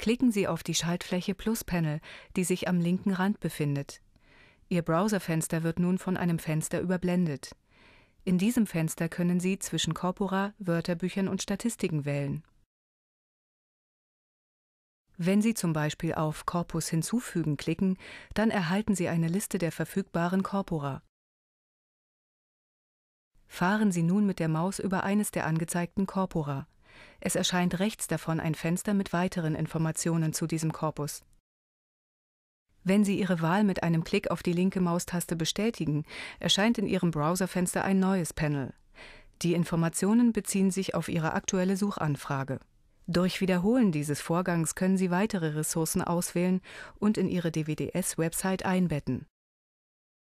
klicken Sie auf die Schaltfläche Plus Panel, die sich am linken Rand befindet. Ihr Browserfenster wird nun von einem Fenster überblendet. In diesem Fenster können Sie zwischen Corpora, Wörterbüchern und Statistiken wählen. Wenn Sie zum Beispiel auf Corpus hinzufügen klicken, dann erhalten Sie eine Liste der verfügbaren Corpora. Fahren Sie nun mit der Maus über eines der angezeigten Corpora. Es erscheint rechts davon ein Fenster mit weiteren Informationen zu diesem Korpus. Wenn Sie Ihre Wahl mit einem Klick auf die linke Maustaste bestätigen, erscheint in Ihrem Browserfenster ein neues Panel. Die Informationen beziehen sich auf Ihre aktuelle Suchanfrage. Durch Wiederholen dieses Vorgangs können Sie weitere Ressourcen auswählen und in Ihre DWDS-Website einbetten